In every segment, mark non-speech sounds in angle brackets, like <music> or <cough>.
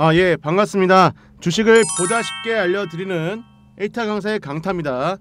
아, 예, 반갑습니다. 주식을 보다 쉽게 알려드리는 1타 강사의 강타입니다.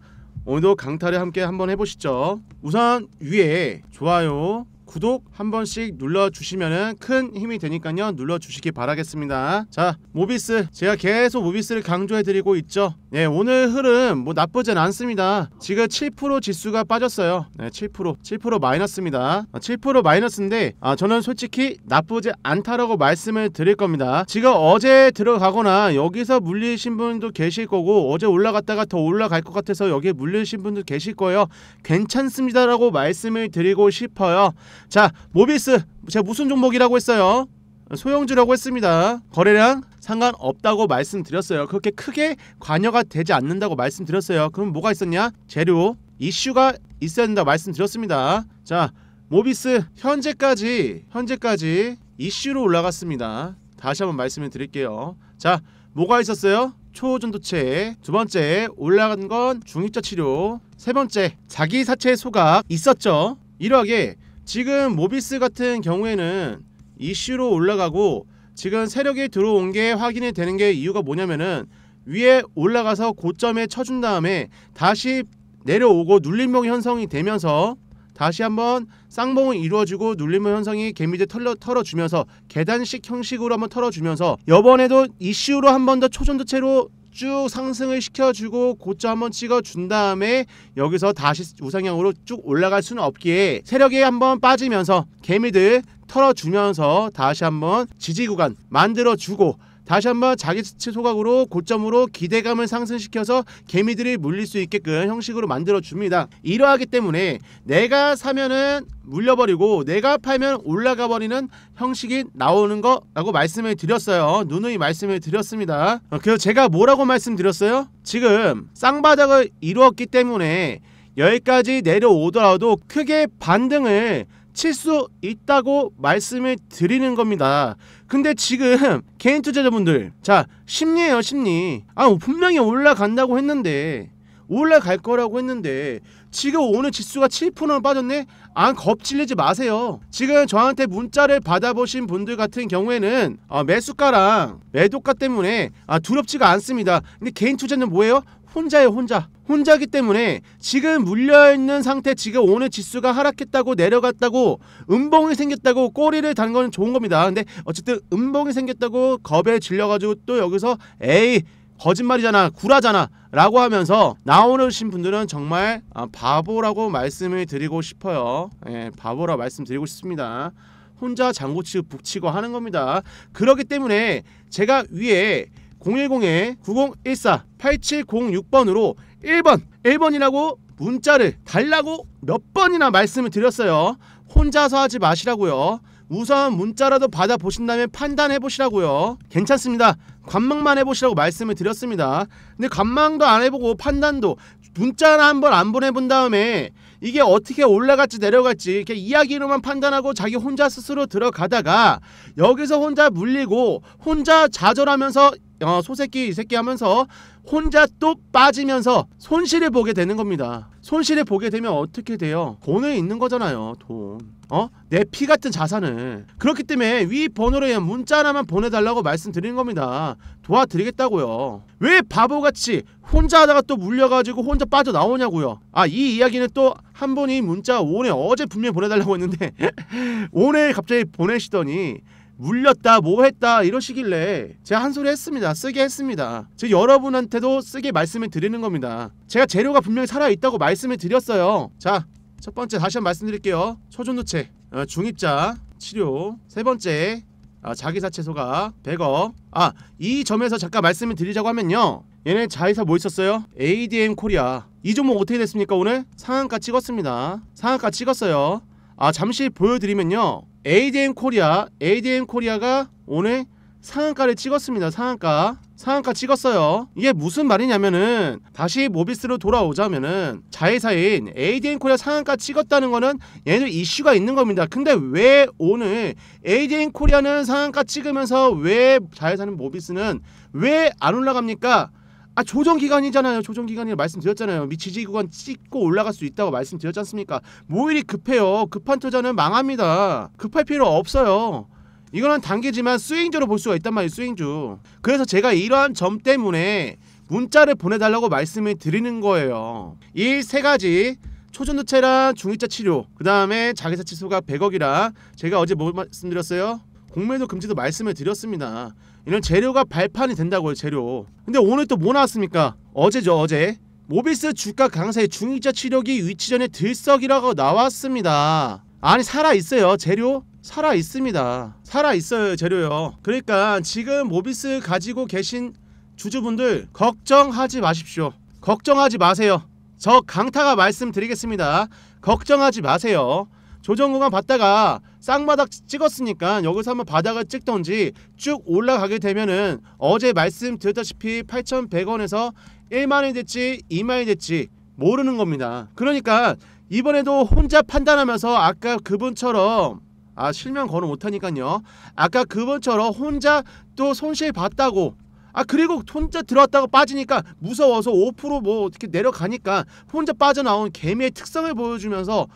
오늘도 강타를 함께 한번 해보시죠. 우선 위에 좋아요, 구독 한 번씩 눌러주시면 큰 힘이 되니까요 눌러주시기 바라겠습니다 자 모비스 제가 계속 모비스를 강조해드리고 있죠 네 오늘 흐름 뭐 나쁘진 않습니다 지금 7% 지수가 빠졌어요 네, 7% 7% 마이너스입니다 7% 아, 마이너스인데 아, 저는 솔직히 나쁘지 않다라고 말씀을 드릴 겁니다 지금 어제 들어가거나 여기서 물리신 분도 계실 거고 어제 올라갔다가 더 올라갈 것 같아서 여기에 물리신 분도 계실 거예요 괜찮습니다라고 말씀을 드리고 싶어요 자 모비스 제가 무슨 종목이라고 했어요? 소형주라고 했습니다. 거래량 상관없다고 말씀드렸어요. 그렇게 크게 관여가 되지 않는다고 말씀드렸어요. 그럼 뭐가 있었냐? 재료, 이슈가 있어야 된다 말씀드렸습니다. 자, 모비스 현재까지 현재까지 이슈로 올라갔습니다. 다시 한번 말씀을 드릴게요. 자, 뭐가 있었어요? 초전도체 두 번째 올라간 건 중입자 치료 세 번째 자기 사체 소각 있었죠. 이러하게 지금 모비스 같은 경우에는 이슈로 올라가고 지금 세력이 들어온 게 확인이 되는 게 이유가 뭐냐면은 위에 올라가서 고점에 쳐준 다음에 다시 내려오고 눌림목 현성이 되면서 다시 한번 쌍봉을 이루어주고 눌림목 현성이 개미들 털러, 털어주면서 계단식 형식으로 한번 털어주면서 여번에도 이슈로 한번 더 초전도체로 쭉 상승을 시켜주고 고점 한번 찍어준 다음에 여기서 다시 우상향으로 쭉 올라갈 수는 없기에 세력이 한번 빠지면서 개미들 털어주면서 다시 한번 지지구간 만들어주고 다시 한번 자기 소각으로 고점으로 기대감을 상승시켜서 개미들이 물릴 수 있게끔 형식으로 만들어줍니다. 이러하기 때문에 내가 사면은 물려버리고 내가 팔면 올라가 버리는 형식이 나오는 거라고 말씀을 드렸어요. 누누이 말씀을 드렸습니다. 어, 그래서 제가 뭐라고 말씀드렸어요? 지금 쌍바닥을 이루었기 때문에 여기까지 내려오더라도 크게 반등을 칠수 있다고 말씀을 드리는 겁니다. 근데 지금 <laughs> 개인 투자자분들 자 심리예요 심리 아 뭐 분명히 올라간다고 했는데 올라갈 거라고 했는데 지금 오늘 지수가 7%나 빠졌네? 아 겁질리지 마세요. 지금 저한테 문자를 받아보신 분들 같은 경우에는 어, 매수가랑 매도가 때문에 아, 두렵지가 않습니다. 근데 개인 투자는 뭐예요? 혼자예요 혼자 혼자기 때문에 지금 물려있는 상태 지금 오늘 지수가 하락했다고 내려갔다고 음봉이 생겼다고 꼬리를 단 거는 좋은 겁니다 근데 어쨌든 음봉이 생겼다고 겁에 질려가지고 또 여기서 에이 거짓말이잖아 구라잖아 라고 하면서 나오신 분들은 정말 아, 바보라고 말씀을 드리고 싶어요 예, 바보라 말씀드리고 싶습니다 혼자 장구치고 북치고 하는 겁니다 그러기 때문에 제가 위에 010-9014-8706번으로 1번, 1번이라고 문자를 달라고 몇 번이나 말씀을 드렸어요. 혼자서 하지 마시라고요. 우선 문자라도 받아보신다면 판단해보시라고요. 괜찮습니다. 관망만 해보시라고 말씀을 드렸습니다. 근데 관망도 안 해보고 판단도 문자를 한번 안 보내본 다음에 이게 어떻게 올라갈지 내려갈지 이렇게 이야기로만 판단하고 자기 혼자 스스로 들어가다가 여기서 혼자 물리고 혼자 좌절하면서 어, 소새끼 이 새끼 하면서 혼자 또 빠지면서 손실을 보게 되는 겁니다. 손실을 보게 되면 어떻게 돼요? 돈에 있는 거잖아요. 돈. 어? 내 피 같은 자산을. 그렇기 때문에 위 번호로 문자 하나만 보내달라고 말씀드린 겁니다. 도와드리겠다고요. 왜 바보같이 혼자 하다가 또 물려가지고 혼자 빠져나오냐고요. 아, 이 이야기는 또한 분이 문자 오늘 어제 분명히 보내달라고 했는데 <laughs> 오늘 갑자기 보내시더니 물렸다 뭐 했다 이러시길래 제가 한 소리 했습니다 쓰게 했습니다 제 여러분한테도 쓰게 말씀을 드리는 겁니다 제가 재료가 분명히 살아있다고 말씀을 드렸어요 자 첫번째 다시 한번 말씀드릴게요 초중노체 어, 중입자 치료 세번째 아, 자기사채소가 100억 아이 점에서 잠깐 말씀을 드리자고 하면요 얘네 자회사 뭐 있었어요? ADM 코리아 이 종목 어떻게 됐습니까 오늘? 상한가 찍었습니다 상한가 찍었어요 아 잠시 보여드리면요 ADN 코리아 ADN 코리아가 오늘 상한가를 찍었습니다 상한가 상한가 찍었어요 이게 무슨 말이냐면은 다시 모비스로 돌아오자면은 자회사인 ADN 코리아 상한가 찍었다는 거는 얘네들 이슈가 있는 겁니다 근데 왜 오늘 ADN 코리아는 상한가 찍으면서 왜 자회사는 모비스는 왜 안 올라갑니까 아 조정 기간이잖아요. 조정 기간이 말씀드렸잖아요. 미치지 구간 찍고 올라갈 수 있다고 말씀드렸지 않습니까? 모일이 급해요. 급한 투자는 망합니다. 급할 필요 없어요. 이거는 단기지만 스윙주로 볼 수가 있단 말이에요. 스윙주. 그래서 제가 이러한 점 때문에 문자를 보내달라고 말씀을 드리는 거예요. 이 세 가지 초전도체랑 중위자 치료 그 다음에 자기사 치수가 100억이라 제가 어제 뭐 말씀드렸어요? 공매도 금지도 말씀을 드렸습니다. 이런 재료가 발판이 된다고요 재료 근데 오늘 또 뭐 나왔습니까 어제죠 어제 모비스 주가 강세 중익자 치료기 위치전에 들썩이라고 나왔습니다 아니 살아있어요 재료 살아있습니다 살아있어요 재료요 그러니까 지금 모비스 가지고 계신 주주분들 걱정하지 마십시오 걱정하지 마세요 저 강타가 말씀드리겠습니다 걱정하지 마세요 조정호가 봤다가 쌍바닥 찍었으니까 여기서 한번 바닥을 찍던지 쭉 올라가게 되면은 어제 말씀드렸다시피 8,100원에서 1만이 원 됐지 2만이 원 됐지 모르는 겁니다. 그러니까 이번에도 혼자 판단하면서 아까 그분처럼 아 실명 거는 못하니깐요 아까 그분처럼 혼자 또 손실 봤다고 아 그리고 혼자 들어왔다고 빠지니까 무서워서 5%뭐 어떻게 내려가니까 혼자 빠져나온 개미의 특성을 보여주면서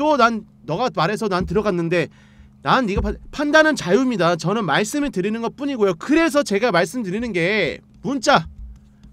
또난 너가 말해서 난 들어갔는데 난 네가 파, 판단은 자유입니다. 저는 말씀을 드리는 것 뿐이고요. 그래서 제가 말씀드리는 게 문자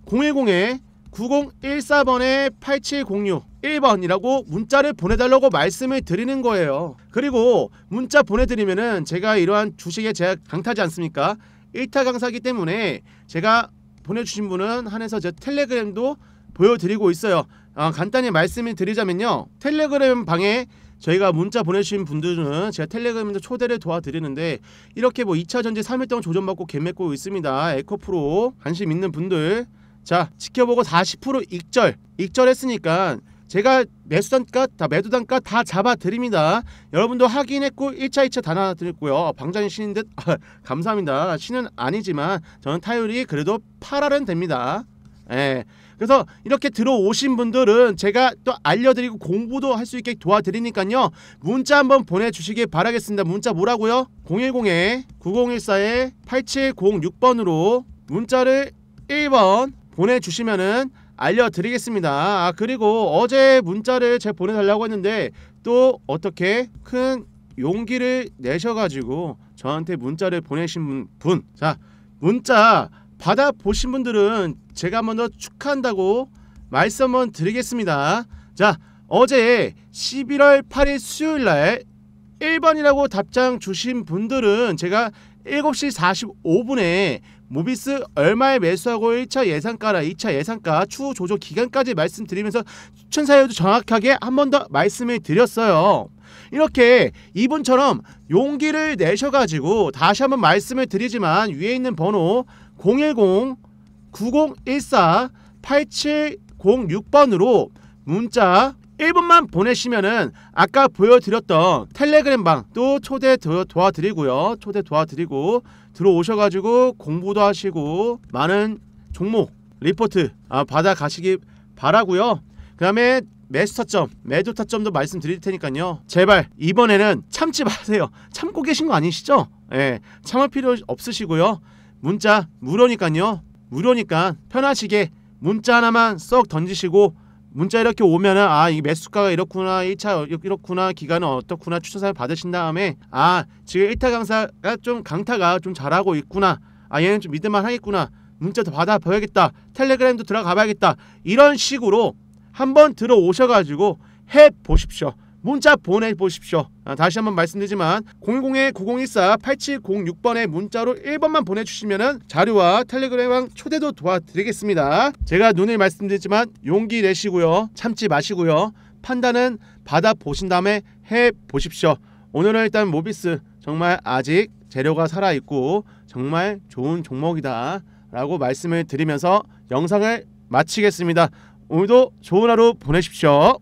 010에 9014번에 8706 1번이라고 문자를 보내달라고 말씀을 드리는 거예요. 그리고 문자 보내드리면은 제가 이러한 주식에 제가 강타지 않습니까? 1타 강사기 때문에 제가 보내주신 분은 한해서 제 텔레그램도 보여드리고 있어요. 어, 간단히 말씀을 드리자면요. 텔레그램 방에 저희가 문자 보내주신 분들은 제가 텔레그램에서 초대를 도와드리는데 이렇게 뭐 2차 전지 3일 동안 조정받고개맺고 있습니다. 에코프로 관심 있는 분들 자 지켜보고 40% 익절 익절했으니까 제가 매수단가 다 매도단가 다 잡아드립니다. 여러분도 확인했고 1차 2차 다 나눠드렸고요. 방장이 신인 듯 <laughs> 감사합니다. 신은 아니지만 저는 타율이 그래도 8알은 됩니다. 예. 그래서 이렇게 들어오신 분들은 제가 또 알려드리고 공부도 할 수 있게 도와드리니까요. 문자 한번 보내주시길 바라겠습니다. 문자 뭐라고요? 010-9014-8706번으로 문자를 1번 보내주시면은 알려드리겠습니다. 아, 그리고 어제 문자를 제 보내달라고 했는데 또 어떻게 큰 용기를 내셔가지고 저한테 문자를 보내신 분. 자, 문자 받아 보신 분들은 제가 한 번 더 축하한다고 말씀 한번 드리겠습니다. 자, 어제 11월 8일 수요일 날 1번이라고 답장 주신 분들은 제가 7시 45분에 모비스 얼마에 매수하고 1차 예상가라 2차 예상가 추후 조정 기간까지 말씀드리면서 추천 사유도 정확하게 한 번 더 말씀을 드렸어요. 이렇게 이분처럼 용기를 내셔가지고 다시 한번 말씀을 드리지만 위에 있는 번호 010-9014-8706번으로 문자 1분만 보내시면은 아까 보여드렸던 텔레그램방 또 초대 도, 와드리고요 초대 도와드리고 들어오셔가지고 공부도 하시고 많은 종목 리포트 아, 받아가시기 바라고요. 그 다음에 매수타점, 매도타점도 말씀드릴 테니까요. 제발 이번에는 참지 마세요. 참고 계신 거 아니시죠? 예, 참을 필요 없으시고요. 문자 무료니까요. 무료니까 편하시게 문자 하나만 쏙 던지시고 문자 이렇게 오면은 아 이게 매수가가 이렇구나 1차 이렇구나 기간은 어떻구나 추천사를 받으신 다음에 아 지금 1타 강사가 좀 강타가 좀 잘하고 있구나 아 얘는 좀 믿을만 하겠구나 문자 도 받아 봐야겠다 텔레그램도 들어가 봐야겠다 이런 식으로 한번 들어오셔가지고 해보십시오 문자 보내보십시오. 아, 다시 한번 말씀드리지만 0 0 9 0 1 4 8 7 0 6번의 문자로 1번만 보내주시면 자료와 텔레그램 왕 초대도 도와드리겠습니다. 제가 눈을 말씀드리지만 용기 내시고요. 참지 마시고요. 판단은 받아보신 다음에 해보십시오. 오늘은 일단 모비스 정말 아직 재료가 살아있고 정말 좋은 종목이다 라고 말씀을 드리면서 영상을 마치겠습니다. 오늘도 좋은 하루 보내십시오.